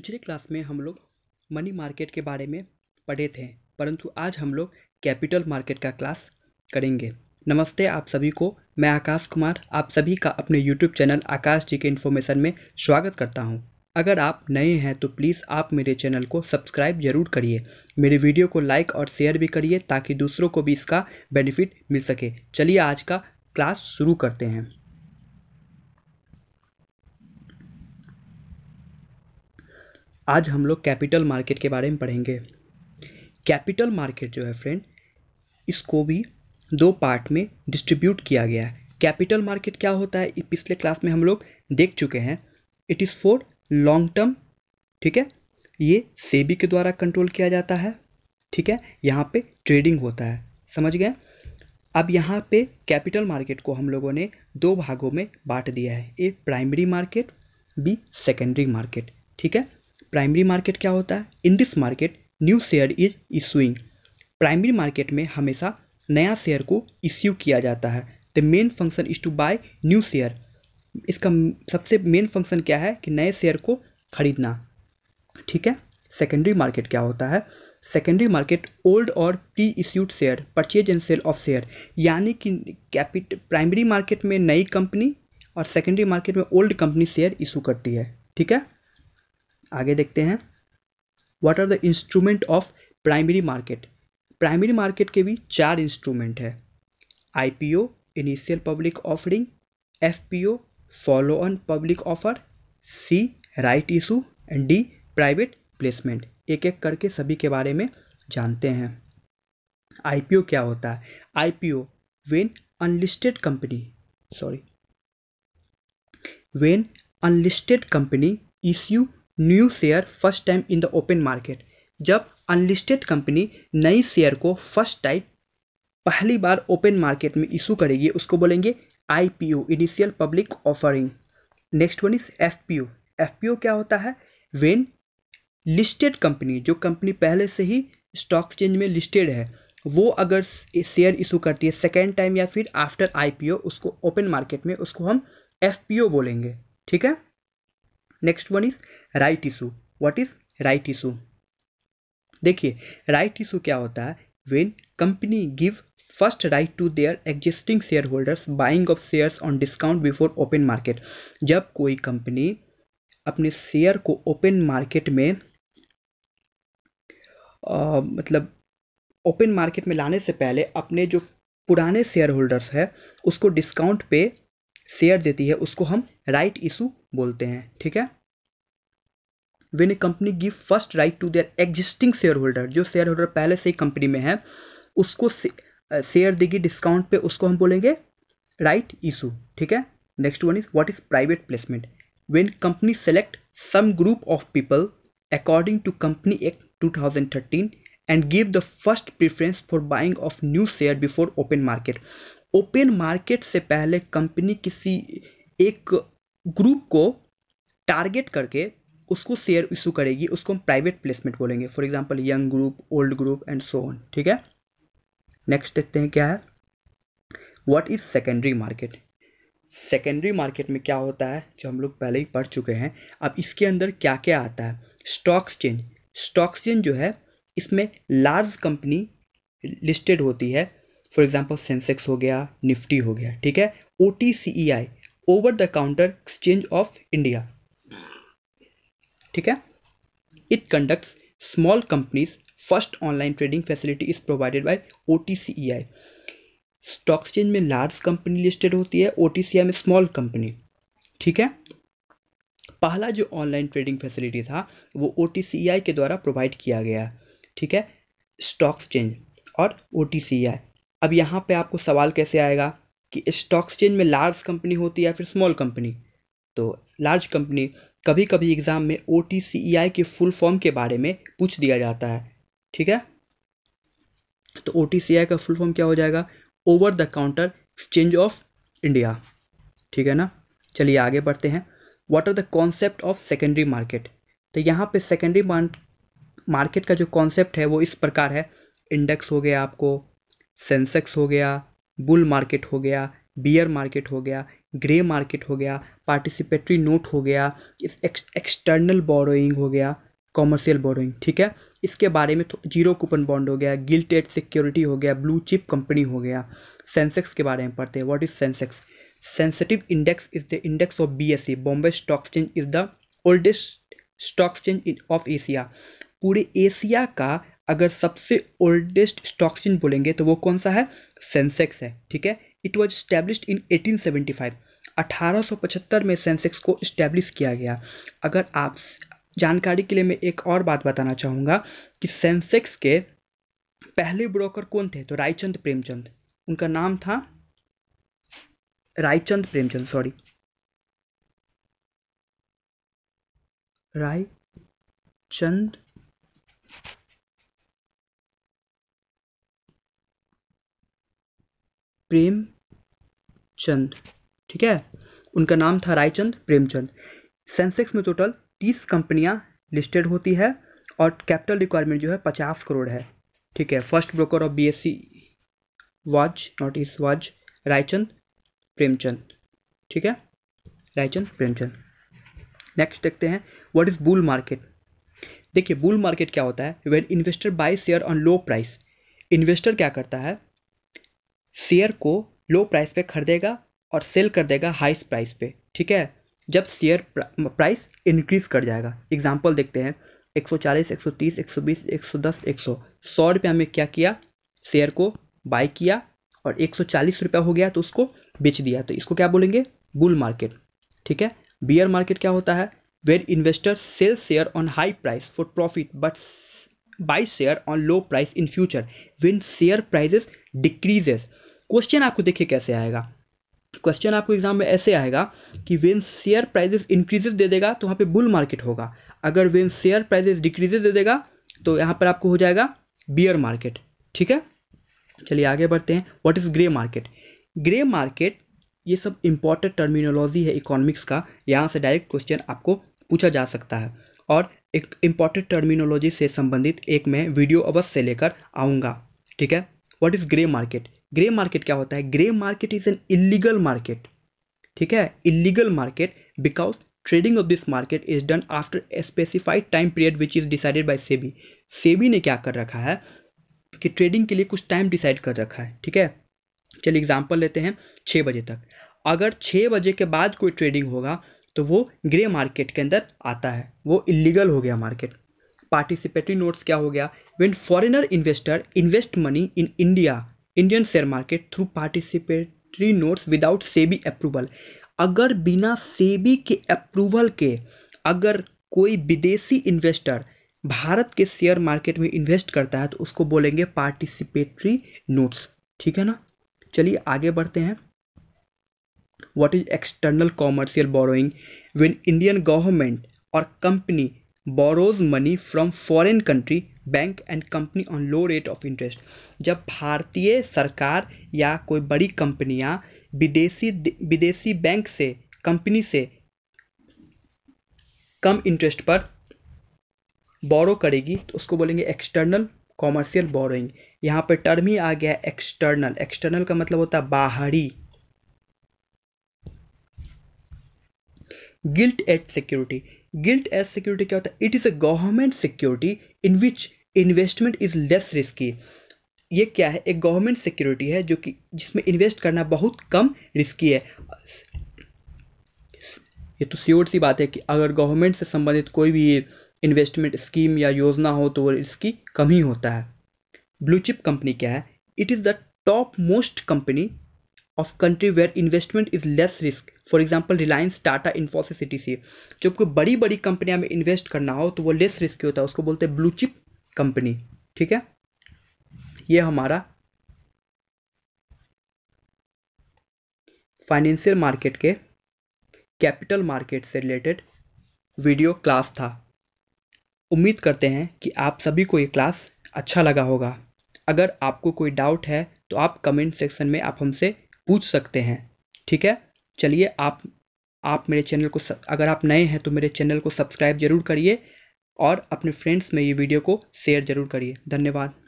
पिछले क्लास में हम लोग मनी मार्केट के बारे में पढ़े थे परंतु आज हम लोग कैपिटल मार्केट का क्लास करेंगे नमस्ते आप सभी को मैं आकाश कुमार आप सभी का अपने यूट्यूब चैनल आकाश जी के इन्फॉर्मेशन में स्वागत करता हूं। अगर आप नए हैं तो प्लीज़ आप मेरे चैनल को सब्सक्राइब जरूर करिए मेरे वीडियो को लाइक और शेयर भी करिए ताकि दूसरों को भी इसका बेनिफिट मिल सके चलिए आज का क्लास शुरू करते हैं आज हम लोग कैपिटल मार्केट के बारे में पढ़ेंगे कैपिटल मार्केट जो है फ्रेंड इसको भी दो पार्ट में डिस्ट्रीब्यूट किया गया है कैपिटल मार्केट क्या होता है पिछले क्लास में हम लोग देख चुके हैं it is for long term ठीक है ये सेबी के द्वारा कंट्रोल किया जाता है ठीक है यहाँ पे ट्रेडिंग होता है समझ गए अब यहाँ पे कैपिटल मार्केट को हम लोगों ने दो भागों में बांट दिया है A primary market B secondary market ठीक है प्राइमरी मार्केट क्या होता है in this market new share is issuing primary market में हमेशा नया शेयर को इश्यू किया जाता है the main function is to buy new share इसका सबसे मेन फंक्शन क्या है कि नए शेयर को खरीदना ठीक है सेकेंडरी मार्केट क्या होता है सेकेंडरी मार्केट ओल्ड और pre issued share purchase and sale of share यानी कि कैपिट प्राइमरी मार्केट में नई कंपनी और सेकेंडरी मार्केट में ओल्ड कंपनी शेयर इशू करती है ठीक है आगे देखते हैं what are the instrument of primary market primary market के भी चार इंस्ट्रूमेंट है IPO initial public offering FPO follow on public offer C right issue and D private placement एक एक करके सभी के बारे में जानते हैं आईपीओ क्या होता है IPO when unlisted company sorry when unlisted company issue new share first time in the open market जब अनलिस्टेड कंपनी नई शेयर को फर्स्ट टाइम पहली बार ओपन मार्केट में इशू करेगी उसको बोलेंगे I P O initial public offering next one is F P O F P O क्या होता है वेन लिस्टेड कंपनी जो कंपनी पहले से ही स्टॉक एक्सचेंज में लिस्टेड है वो अगर शेयर इशू करती है सेकेंड टाइम या फिर आफ्टर आई पी ओ उसको ओपन मार्केट में उसको हम एफ पी ओ बोलेंगे ठीक है next one is right issue what is right issue देखिए राइट इशू क्या होता है when company give first right to their existing share holders buying of shares on discount before open market जब कोई company अपने शेयर को open market में आ, मतलब ओपन मार्केट में लाने से पहले अपने जो पुराने शेयर होल्डर्स है उसको डिस्काउंट पे शेयर देती है उसको हम राइट इशू बोलते हैं ठीक है when a company give first right to their existing share holder जो शेयर होल्डर पहले से ही कंपनी में है उसको शेयर देगी डिस्काउंट पे उसको हम बोलेंगे राइट इशू ठीक है next one is what is private placement when company select some group of people according to company act two thirteen and give the first preference for buying of new share before open market open market से पहले company किसी एक group को target करके उसको share issue करेगी उसको हम प्राइवेट प्लेसमेंट बोलेंगे for example young group old group and so on ठीक है नेक्स्ट देखते हैं क्या है what is secondary market secondary market में क्या होता है जो हम लोग पहले ही पढ़ चुके हैं अब इसके अंदर क्या क्या आता है स्टॉक्स चेंज स्टॉक्स चेंज जो है इसमें लार्ज कंपनी लिस्टेड होती है फॉर एग्जांपल सेंसेक्स हो गया निफ्टी हो गया ठीक है O T C E I over the counter exchange of India ठीक है it conducts small companies first online trading facility is provided by O T C E I stock exchange में large company listed होती है O T सी आई में small company ठीक है पहला जो ऑनलाइन ट्रेडिंग फैसिलिटी था वो ओ टी सी आई के द्वारा प्रोवाइड किया गया ठीक है स्टॉक्स चेंज और ओ अब यहाँ पे आपको सवाल कैसे आएगा कि स्टॉक्स चेंज में लार्ज कंपनी होती है या फिर स्मॉल कंपनी तो लार्ज कंपनी कभी कभी एग्ज़ाम में ओ e के फुल फॉर्म के बारे में पूछ दिया जाता है ठीक है तो ओ e का फुल फॉर्म क्या हो जाएगा over the counter exchange of India ठीक है ना चलिए आगे बढ़ते हैं what are the concept of secondary market तो यहाँ पे सेकेंडरी मार्केट का जो कॉन्सेप्ट है वो इस प्रकार है इंडेक्स हो गया आपको सेंसेक्स हो गया बुल मार्केट हो गया बियर मार्केट हो गया ग्रे मार्केट हो गया पार्टिसिपेटरी नोट हो गया इस एक्सटर्नल बोरोइंग हो गया कॉमर्शियल बोरोइंग ठीक है इसके बारे में जीरो कूपन बॉन्ड हो गया गिल्टेड सिक्योरिटी हो गया ब्लू चिप कंपनी हो गया सेंसेक्स के बारे में पढ़ते हैं what is Sensex sensitive index is the index of B S C Bombay stock exchange is the oldest stock exchange of Asia पूरे एशिया का अगर सबसे ओल्डेस्ट स्टॉक चेंज बोलेंगे तो वो कौन सा है सेंसेक्स है ठीक है इट वॉज स्टैब्लिश्ड इन 1875 1875 में सेंसेक्स को इस्टेब्लिश किया गया अगर आप जानकारी के लिए मैं एक और बात बताना चाहूँगा कि सेंसेक्स के पहले ब्रोकर कौन थे तो रायचंद प्रेमचंद उनका नाम था रायचंद प्रेमचंद सॉरी रायचंद प्रेम चंद ठीक है उनका नाम था रायचंद प्रेमचंद सेंसेक्स में टोटल तीस कंपनियाँ लिस्टेड होती है और कैपिटल रिक्वायरमेंट जो है पचास करोड़ है ठीक है first broker of BSC was not is was Raichand Premchand ठीक है रायचंद प्रेमचंद नेक्स्ट देखते हैं व्हाट इज़ बुल मार्केट देखिए बुल मार्केट क्या होता है when investor buy share on low price investor क्या करता है शेयर को लो प्राइस पे खरीदेगा और सेल कर देगा हाई प्राइस पे ठीक है जब शेयर प्राइस इंक्रीज कर जाएगा एग्जाम्पल देखते हैं 140, 130, 120, 110, 100 सौ रुपया में क्या किया शेयर को बाई किया और एक सौ रुपया हो गया तो उसको बेच दिया तो इसको क्या बोलेंगे बुल मार्केट ठीक है बियर मार्केट क्या होता है where investor sell share on high price for profit but buy share on low price in future when share prices decreases question आपको देखिए कैसे आएगा क्वेश्चन आपको एग्जाम में ऐसे आएगा कि वेन शेयर प्राइजेस इंक्रीजेस दे देगा तो वहाँ पे बुल मार्केट होगा अगर वेन शेयर प्राइजेस डिक्रीजेस दे देगा तो यहाँ पर आपको हो जाएगा बियर मार्केट ठीक है चलिए आगे बढ़ते हैं what is grey market grey market ये सब इम्पॉर्टेंट टर्मिनोलॉजी है इकोनॉमिक्स का यहाँ से डायरेक्ट क्वेश्चन आपको पूछा जा सकता है और एक इम्पॉर्टेंट टर्मिनोलॉजी से संबंधित एक मैं वीडियो अवश्य लेकर आऊँगा ठीक है what is grey market grey market क्या होता है grey market is an illegal market ठीक है illegal market because trading of this market is done after a specified time period which is decided by SEBI SEBI ने क्या कर रखा है कि ट्रेडिंग के लिए कुछ टाइम डिसाइड कर रखा है ठीक है चलिए एग्जाम्पल लेते हैं छः बजे तक अगर छः बजे के बाद कोई ट्रेडिंग होगा तो वो ग्रे मार्केट के अंदर आता है वो इलीगल हो गया मार्केट पार्टिसिपेटरी नोट्स क्या हो गया when foreigner investor invest money in India Indian share market through participatory notes without SEBI approval अगर बिना सेबी के अप्रूवल के अगर कोई विदेशी इन्वेस्टर भारत के शेयर मार्केट में इन्वेस्ट करता है तो उसको बोलेंगे पार्टिसिपेटरी नोट्स ठीक है ना चलिए आगे बढ़ते हैं what is external commercial borrowing when Indian government और company borrows money from foreign country bank and company on low rate of interest जब भारतीय सरकार या कोई बड़ी कंपनियाँ विदेशी विदेशी बैंक से कंपनी से कम इंटरेस्ट पर बोरो करेगी तो उसको बोलेंगे एक्सटर्नल कॉमर्शियल बोरोइंग यहाँ पर टर्म ही आ गया है एक्सटर्नल एक्सटर्नल का मतलब होता है बाहरी guilt eight security guilt eight security क्या होता है it is a government security in which investment is less risky ये क्या है एक गवर्नमेंट सिक्योरिटी है जो कि जिसमें इन्वेस्ट करना बहुत कम रिस्की है ये तो श्योर सी बात है कि अगर गवर्नमेंट से संबंधित कोई भी इन्वेस्टमेंट स्कीम या योजना हो तो वो इसकी कम ही होता है ब्लू चिप कंपनी क्या है it is the top most company of country where investment is less risk for example Reliance Tata Infosys से जब कोई बड़ी बड़ी कंपनियाँ में इन्वेस्ट करना हो तो वो लेस रिस्की होता है उसको बोलते हैं ब्लू चिप कंपनी ठीक है ये हमारा फाइनेंशियल मार्केट के कैपिटल मार्केट से रिलेटेड वीडियो क्लास था उम्मीद करते हैं कि आप सभी को ये क्लास अच्छा लगा होगा अगर आपको कोई डाउट है तो आप कमेंट सेक्शन में आप हमसे पूछ सकते हैं ठीक है चलिए आप आप मेरे चैनल को अगर आप नए हैं तो मेरे चैनल को सब्सक्राइब जरूर करिए और अपने फ्रेंड्स में ये वीडियो को शेयर जरूर करिए धन्यवाद